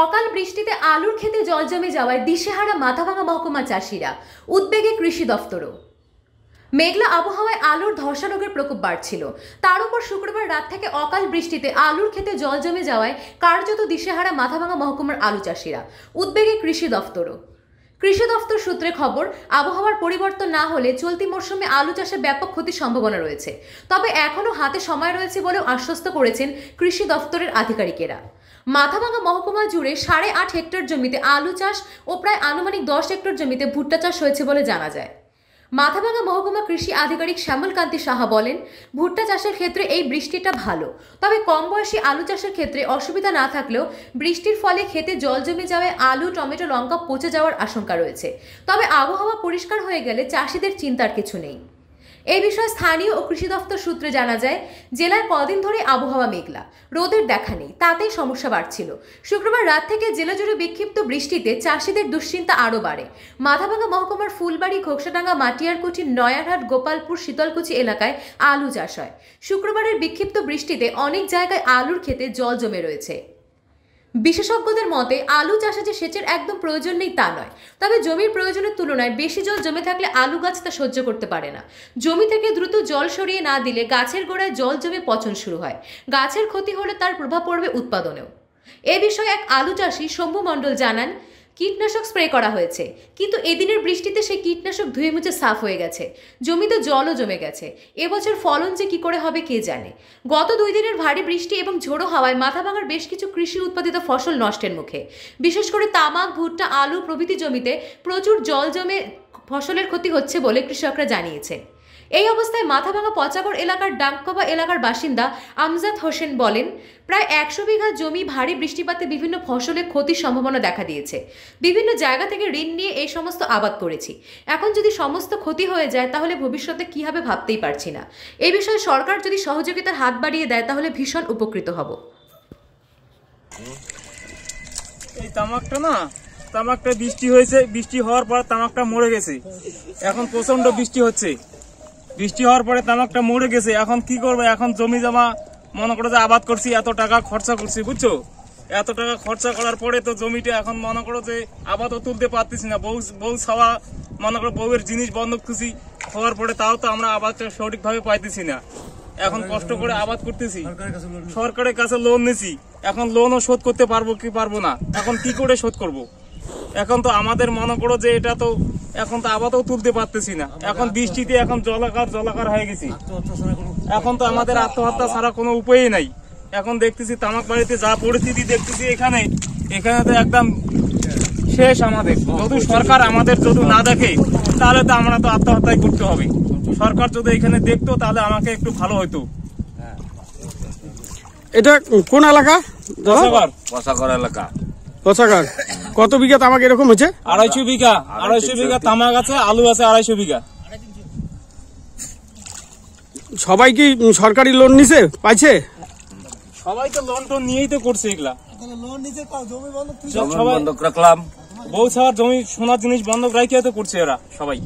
অকাল বৃষ্টিতে আলুর খেতে জল জমে যাওয়ায় দিশেহারা মাথাভাঙা মহকুমা চাষিরা উদ্বেগে কৃষি দফতরও মেঘলা আবহাওয়ায় আলুর ধসা রোগের প্রকোপ বাড়ছিল তার উপর শুক্রবার রাত থেকে অকাল বৃষ্টিতে আলুর খেতে জল জমে যাওয়ায় কার্যত দিশেহারা মাথাভাঙা মহকুমার আলু চাষিরা উদ্বেগে কৃষি দফতরও কৃষি দফতর সূত্রে খবর আবহাওয়ার পরিবর্তন না হলে চলতি মরশুমে আলু চাষে ব্যাপক ক্ষতির সম্ভাবনা রয়েছে তবে এখনও হাতে সময় রয়েছে বলেও আশ্বস্ত করেছেন কৃষি দফতরের আধিকারিকেরা মাথাভাঙা মহকুমা জুড়ে সাড়ে আট হেক্টর জমিতে আলু চাষ ও প্রায় আনুমানিক দশ হেক্টর জমিতে ভুট্টা চাষ হয়েছে বলে জানা যায় মাথাভাঙা মহকুমা কৃষি আধিকারিক শ্যামলকান্তি সাহা বলেন ভুট্টা চাষের ক্ষেত্রে এই বৃষ্টিটা ভালো তবে কম বয়সী আলু চাষের ক্ষেত্রে অসুবিধা না থাকলেও বৃষ্টির ফলে খেতে জল জমে যাওয়ায় আলু টমেটো লঙ্কা পচে যাওয়ার আশঙ্কা রয়েছে তবে আবহাওয়া পরিষ্কার হয়ে গেলে চাষিদের চিন্তার কিছু নেই এই বিষয়ে স্থানীয় ও কৃষি দফতর সূত্রে জানা যায় জেলার কদিন ধরে আবহাওয়া মেঘলা রোদের দেখা নেই তাতেই সমস্যা বাড়ছিল শুক্রবার রাত থেকে জেলা জুড়ে বিক্ষিপ্ত বৃষ্টিতে চাষিদের দুশ্চিন্তা আরও বাড়ে মাধাভাঙ্গা মহকুমার ফুলবাড়ি ঘোষাডাঙ্গা মাটিয়ারকুচি নয়ারহাট গোপালপুর শীতলকুচি এলাকায় আলু চাষ হয় শুক্রবারের বিক্ষিপ্ত বৃষ্টিতে অনেক জায়গায় আলুর খেতে জল জমে রয়েছে বিশেষজ্ঞদের মতে আলু চাষে যে সেচের একদম প্রয়োজন নেই তা নয় তবে জমির প্রয়োজনের তুলনায় বেশি জল জমে থাকলে আলু গাছ তা সহ্য করতে পারে না জমি থেকে দ্রুত জল সরিয়ে না দিলে গাছের গোড়ায় জল জমে পচন শুরু হয় গাছের ক্ষতি হলে তার প্রভাব পড়বে উৎপাদনেও এ বিষয়ে এক আলু চাষি শম্ভু মণ্ডল জানান কীটনাশক স্প্রে করা হয়েছে কিন্তু এদিনের বৃষ্টিতে সেই কীটনাশক ধুয়ে মুছে সাফ হয়ে গেছে জমিতে জলও জমে গেছে এবছর ফলন যে কী করে হবে কে জানে গত দুই দিনের ভারী বৃষ্টি এবং ঝোড়ো হাওয়ায় মাথা ভাঙার বেশ কিছু কৃষি উৎপাদিত ফসল নষ্টের মুখে বিশেষ করে তামাক ভুট্টা আলু প্রভৃতি জমিতে প্রচুর জল জমে ফসলের ক্ষতি হচ্ছে বলে কৃষকরা জানিয়েছে এই অবস্থায় মাথাভাঙা পচাগড় এলাকার ডাঙ্কবা এলাকার বাসিন্দা আমজাদ হোসেন বলেন প্রায় একশো বিঘা জমি ভারী বৃষ্টিপাতে বিভিন্ন ফসলের ক্ষতির সম্ভাবনা দেখা দিয়েছে বিভিন্ন জায়গা থেকে ঋণ নিয়ে এই সমস্ত আবাদ করেছি এখন যদি সমস্ত ক্ষতি হয়ে যায় তাহলে ভবিষ্যতে কী হবে ভাবতেই পারছি না এই বিষয়ে সরকার যদি সহযোগিতার হাত বাড়িয়ে দেয় তাহলে ভীষণ উপকৃত হব এই তামাকটা না তামাকটা বৃষ্টি হয়েছে বৃষ্টি হওয়ার পর তামাকটা মরে গেছে এখন প্রচন্ড বৃষ্টি হচ্ছে বৃষ্টি হওয়ার পরে তামাকটা মরে গেছে এখন কি করবো এখন জমি জমা মনে করো যে আবাদ করছি এত টাকা খরচা করছি বুঝছো এত টাকা খরচা করার পরে তো জমিটা এখন মনে করো যে আবাদও তুলতে পারতেছি না বউ বউ ছাওয়া মনে করো বউয়ের জিনিস বন্ধ খুশি হওয়ার পরে তাও তো আমরা আবাদটা সঠিকভাবে পাইতেছি না এখন কষ্ট করে আবাদ করতেছি সরকারের কাছে লোন নিছি এখন লোনও শোধ করতে পারবো কি পারবো না এখন কি করে শোধ করব। এখন তো আমাদের মনে করো যে এটা তো এখন তো আবাদও তুলতে পারতেছি না এখন বৃষ্টিতে এখন জলাকার জলাকার হয়ে গেছি এখন তো আমাদের আত্মহত্যা ছাড়া কোনো উপায় নাই এখন দেখতেছি তামাক বাড়িতে যা পরিস্থিতি দেখতেছি এখানে এখানে তো একদম শেষ আমাদের যদি সরকার আমাদের যদি না দেখে তাহলে তো আমরা তো আত্মহত্যাই করতে হবে সরকার যদি এখানে দেখতো তাহলে আমাকে একটু ভালো হতো এটা কোন এলাকা এলাকা কত বিঘা তামাক এরকম হয়েছে আড়াইশো বিঘা আড়াইশো বিঘা তামাক আছে আলু আছে আড়াইশো বিঘা সবাই কি সরকারি লোন নিছে পাইছে সবাই তো লোন টোন নিয়েই তো করছে এগুলা সবাই বন্ধক রাখলাম বউ ছাড়া জমি সোনার জিনিস বন্ধক রাখিয়া তো করছে এরা সবাই